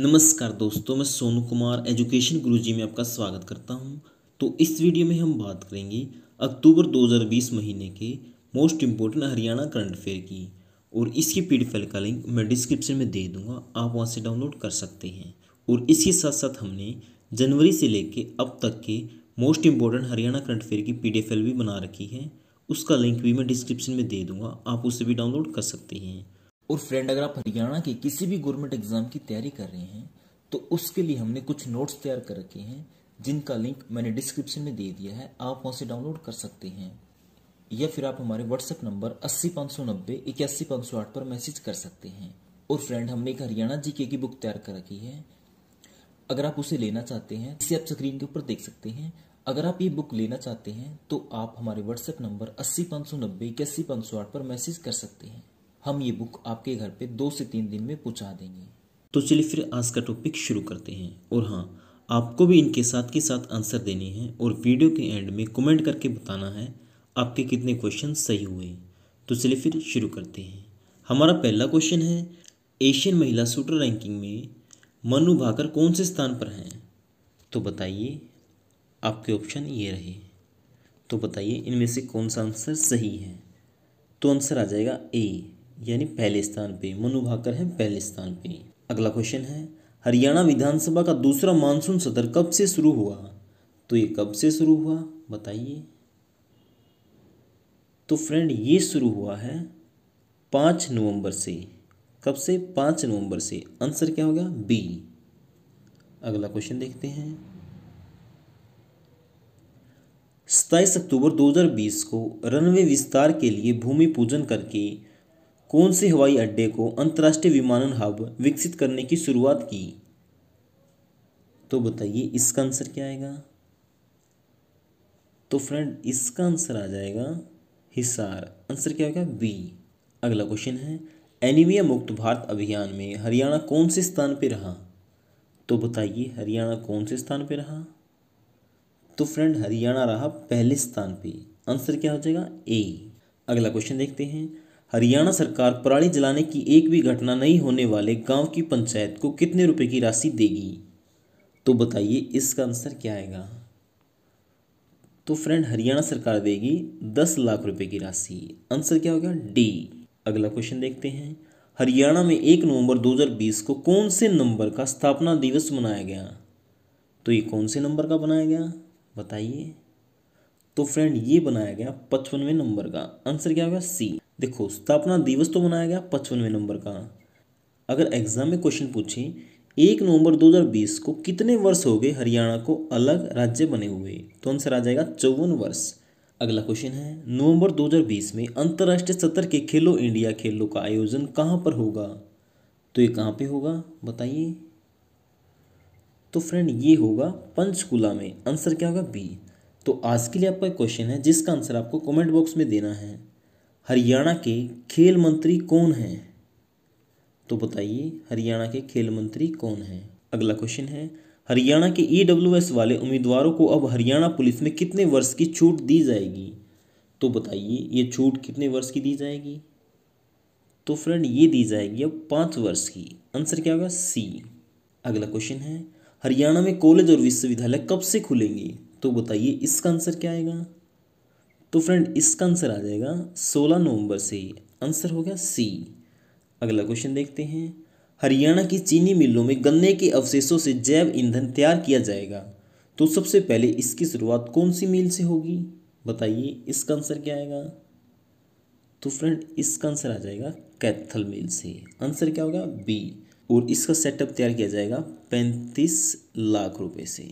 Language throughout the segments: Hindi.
नमस्कार दोस्तों मैं सोनू कुमार एजुकेशन गुरुजी में आपका स्वागत करता हूं तो इस वीडियो में हम बात करेंगे अक्टूबर 2020 महीने के most important Haryana current affair की और इसकी पी डी का लिंक मैं डिस्क्रिप्शन में दे दूंगा आप वहां से डाउनलोड कर सकते हैं और इसके साथ साथ हमने जनवरी से लेकर अब तक के most important Haryana current affair की पी भी बना रखी है उसका लिंक भी मैं डिस्क्रिप्शन में दे दूँगा आप उसे भी डाउनलोड कर सकते हैं और फ्रेंड अगर आप हरियाणा के किसी भी गवर्नमेंट एग्जाम की तैयारी कर रहे हैं तो उसके लिए हमने कुछ नोट्स तैयार कर रखे हैं जिनका लिंक मैंने डिस्क्रिप्शन में दे दिया है आप वहां से डाउनलोड कर सकते हैं या फिर आप हमारे व्हाट्सएप नंबर अस्सी पाँच सौ नब्बे इक्यासी पांच सौ आठ पर मैसेज कर सकते हैं और फ्रेंड हमने एक हरियाणा जीके की बुक तैयार कर रखी है अगर आप उसे लेना चाहते हैं इसे आप स्क्रीन के ऊपर देख सकते हैं अगर आप ये बुक लेना चाहते हैं तो आप हमारे व्हाट्सएप नंबर अस्सी पाँच सौ नब्बे इक्यासी पांच सौ आठ पर मैसेज कर सकते हैं हम ये बुक आपके घर पे दो से तीन दिन में पहुँचा देंगे तो चलिए फिर आज का टॉपिक शुरू करते हैं और हाँ आपको भी इनके साथ के साथ आंसर देने हैं और वीडियो के एंड में कमेंट करके बताना है आपके कितने क्वेश्चन सही हुए तो चलिए फिर शुरू करते हैं हमारा पहला क्वेश्चन है एशियन महिला शूटर रैंकिंग में मनु भाकर कौन से स्थान पर हैं तो बताइए आपके ऑप्शन ये रहे तो बताइए इनमें से कौन सा आंसर सही है तो आंसर आ जाएगा ए यानी पहले स्थान पे मनु भाकर हैं पहले स्थान पे अगला क्वेश्चन है हरियाणा विधानसभा का दूसरा मानसून सत्र कब से शुरू हुआ तो ये कब से शुरू हुआ बताइए तो फ्रेंड ये शुरू हुआ है पाँच नवंबर से कब से पाँच नवंबर से आंसर क्या होगा बी अगला क्वेश्चन देखते हैं सताईस अक्टूबर 2020 को रनवे विस्तार के लिए भूमि पूजन करके कौन से हवाई अड्डे को अंतर्राष्ट्रीय विमानन हब विकसित करने की शुरुआत की तो बताइए इसका आंसर क्या आएगा तो फ्रेंड इसका आंसर आ जाएगा हिसार आंसर क्या होगा बी अगला क्वेश्चन है एनीमिया मुक्त भारत अभियान में हरियाणा कौन से स्थान पर रहा तो बताइए हरियाणा कौन से स्थान पर रहा तो फ्रेंड हरियाणा रहा पहले स्थान पे आंसर क्या हो जाएगा ए अगला क्वेश्चन देखते हैं हरियाणा सरकार पराली जलाने की एक भी घटना नहीं होने वाले गांव की पंचायत को कितने रुपए की राशि देगी तो बताइए इसका आंसर क्या आएगा तो फ्रेंड हरियाणा सरकार देगी दस लाख रुपए की राशि आंसर क्या होगा डी अगला क्वेश्चन देखते हैं हरियाणा में एक नवंबर 2020 को कौन से नंबर का स्थापना दिवस मनाया गया तो ये कौन से नंबर का बनाया गया बताइए तो फ्रेंड ये बनाया गया पचपनवें नंबर का आंसर क्या होगा सी देखो स्थापना दिवस तो मनाया गया पचपनवें नंबर का अगर एग्जाम में क्वेश्चन पूछें एक नवंबर 2020 को कितने वर्ष हो गए हरियाणा को अलग राज्य बने हुए तो आंसर आ जाएगा चौवन वर्ष अगला क्वेश्चन है नवंबर 2020 में अंतर्राष्ट्रीय सतर के खेलो इंडिया खेलों का आयोजन कहाँ पर होगा तो ये कहाँ पे होगा बताइए तो फ्रेंड ये होगा पंचकुला में आंसर क्या होगा बी तो आज के लिए आपका क्वेश्चन है जिसका आंसर आपको कमेंट बॉक्स में देना है हरियाणा के खेल मंत्री कौन हैं तो बताइए हरियाणा के खेल मंत्री कौन हैं अगला क्वेश्चन है हरियाणा के ई वाले उम्मीदवारों को अब हरियाणा पुलिस में कितने वर्ष की छूट दी जाएगी तो बताइए ये छूट कितने वर्ष की दी जाएगी तो फ्रेंड ये दी जाएगी अब पाँच वर्ष की आंसर क्या होगा सी अगला क्वेश्चन है हरियाणा में कॉलेज और विश्वविद्यालय कब से खुलेंगे तो बताइए इसका आंसर क्या आएगा तो फ्रेंड इसका आंसर आ जाएगा सोलह नवंबर से आंसर हो गया सी अगला क्वेश्चन देखते हैं हरियाणा की चीनी मिलों में गन्ने के अवशेषों से जैव ईंधन तैयार किया जाएगा तो सबसे पहले इसकी शुरुआत कौन सी मिल से होगी बताइए इसका आंसर क्या आएगा तो फ्रेंड इसका आंसर आ जाएगा कैथल मिल से आंसर क्या होगा बी और इसका सेटअप तैयार किया जाएगा पैंतीस लाख रुपए से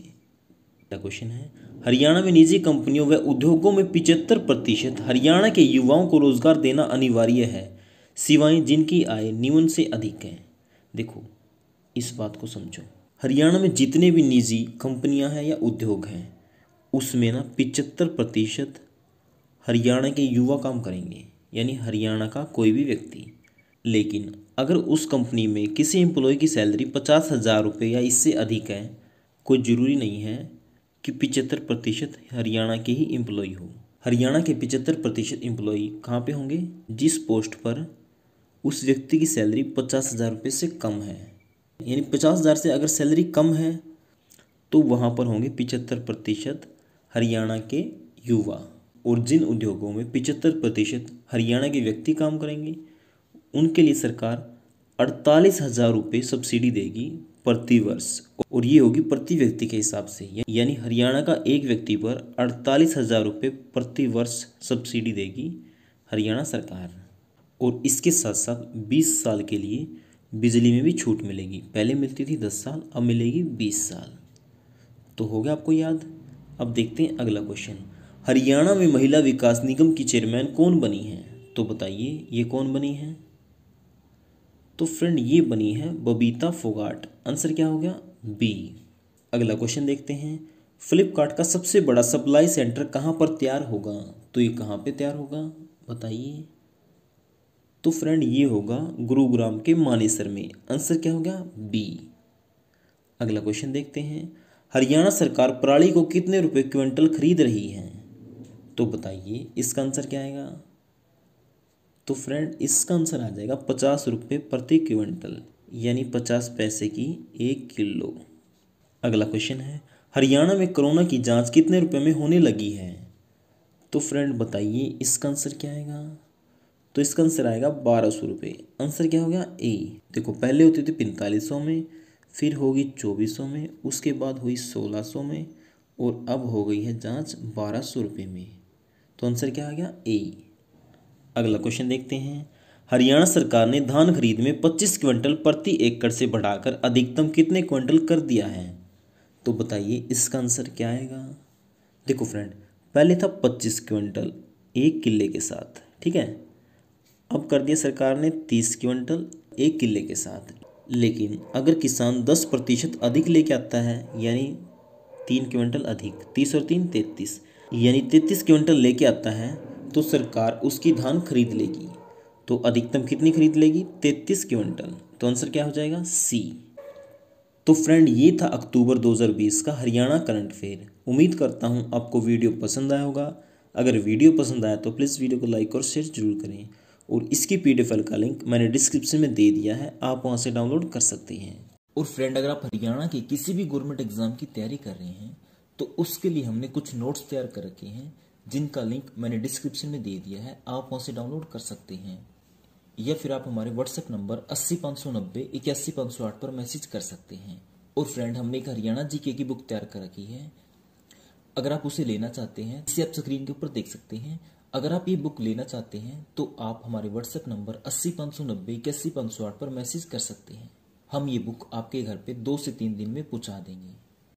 क्वेश्चन है हरियाणा में निजी कंपनियों व उद्योगों में पिचहत्तर प्रतिशत हरियाणा के युवाओं को रोजगार देना अनिवार्य है सिवाय जिनकी आय न्यून से अधिक है देखो इस बात को समझो हरियाणा में जितने भी निजी कंपनियां हैं या उद्योग हैं उसमें ना पिचहत्तर प्रतिशत हरियाणा के युवा काम करेंगे यानी हरियाणा का कोई भी व्यक्ति लेकिन अगर उस कंपनी में किसी एम्प्लॉय की सैलरी पचास हज़ार रुपये या इससे अधिक है कोई ज़रूरी नहीं है कि पिचहत्तर प्रतिशत हरियाणा के ही एम्प्लॉय हो हरियाणा के पिचहत्तर प्रतिशत एम्प्लॉय कहाँ पे होंगे जिस पोस्ट पर उस व्यक्ति की सैलरी पचास हज़ार रुपये से कम है यानी पचास हज़ार से अगर सैलरी कम है तो वहाँ पर होंगे पिचहत्तर प्रतिशत हरियाणा के युवा और जिन उद्योगों में पिचहत्तर प्रतिशत हरियाणा के व्यक्ति काम करेंगे उनके लिए सरकार अड़तालीस हज़ार रुपये सब्सिडी देगी प्रतिवर्ष और ये होगी प्रति व्यक्ति के हिसाब से यानी हरियाणा का एक व्यक्ति पर अड़तालीस हज़ार रुपये प्रतिवर्ष सब्सिडी देगी हरियाणा सरकार और इसके साथ साथ बीस साल के लिए बिजली में भी छूट मिलेगी पहले मिलती थी दस साल अब मिलेगी बीस साल तो हो गया आपको याद अब देखते हैं अगला क्वेश्चन हरियाणा में महिला विकास निगम की चेयरमैन कौन बनी है तो बताइए ये कौन बनी है तो फ्रेंड ये बनी है बबीता फोगाट आंसर क्या हो गया बी अगला क्वेश्चन देखते हैं फ्लिपकार्ट का सबसे बड़ा सप्लाई सेंटर कहाँ पर तैयार होगा तो ये कहाँ पे तैयार होगा बताइए तो फ्रेंड ये होगा गुरुग्राम के मानेसर में आंसर क्या हो गया बी अगला क्वेश्चन देखते हैं हरियाणा सरकार पराली को कितने रुपए क्विंटल खरीद रही है तो बताइए इसका आंसर क्या आएगा तो फ्रेंड इसका आंसर आ जाएगा पचास रुपये प्रति क्विंटल यानी पचास पैसे की एक किलो अगला क्वेश्चन है हरियाणा में कोरोना की जांच कितने रुपए में होने लगी है तो फ्रेंड बताइए इसका आंसर क्या आएगा तो इसका आंसर आएगा बारह सौ रुपये आंसर क्या हो गया ए देखो पहले होती थी पैंतालीस सौ में फिर होगी चौबीस सौ में उसके बाद हुई सोलह सौ में और अब हो गई है जाँच बारह सौ रुपये में तो आंसर क्या आ गया ए अगला क्वेश्चन देखते हैं हरियाणा सरकार ने धान खरीद में 25 क्विंटल प्रति एकड़ से बढ़ाकर अधिकतम कितने क्विंटल कर दिया है तो बताइए इसका आंसर क्या आएगा देखो फ्रेंड पहले था 25 क्विंटल एक किले के साथ ठीक है अब कर दिया सरकार ने 30 क्विंटल एक किले के साथ लेकिन अगर किसान 10 प्रतिशत अधिक लेके आता है यानी तीन क्विंटल अधिक तीस और तीन तैतीस यानी तैतीस क्विंटल लेके आता है तो सरकार उसकी धान खरीद लेगी तो अधिकतम कितनी खरीद लेगी तैतीस क्विंटल तो आंसर क्या हो जाएगा सी तो फ्रेंड ये था अक्टूबर 2020 का हरियाणा करंट अफेयर उम्मीद करता हूँ आपको वीडियो पसंद आया होगा अगर वीडियो पसंद आया तो प्लीज़ वीडियो को लाइक और शेयर जरूर करें और इसकी पी डी का लिंक मैंने डिस्क्रिप्शन में दे दिया है आप वहाँ से डाउनलोड कर सकते हैं और फ्रेंड अगर आप हरियाणा के किसी भी गवर्नमेंट एग्ज़ाम की तैयारी कर रहे हैं तो उसके लिए हमने कुछ नोट्स तैयार कर रखे हैं जिनका लिंक मैंने डिस्क्रिप्शन में दे दिया है आप वहाँ से डाउनलोड कर सकते हैं या फिर आप हमारे व्हाट्सएप नंबर अस्सी पांच सौ नब्बे इक्यासी पाँच सौ आठ पर मैसेज कर सकते हैं और फ्रेंड हमने एक हरियाणा जीके की बुक तैयार कर रखी है अगर आप उसे लेना चाहते हैं इसे आप स्क्रीन के ऊपर देख सकते हैं अगर आप ये बुक लेना चाहते हैं तो आप हमारे व्हाट्सएप नंबर अस्सी पाँच सौ नब्बे इक्यासी पाँच सौ आठ पर मैसेज कर सकते हैं हम ये बुक आपके घर पे दो से तीन दिन में पहुंचा देंगे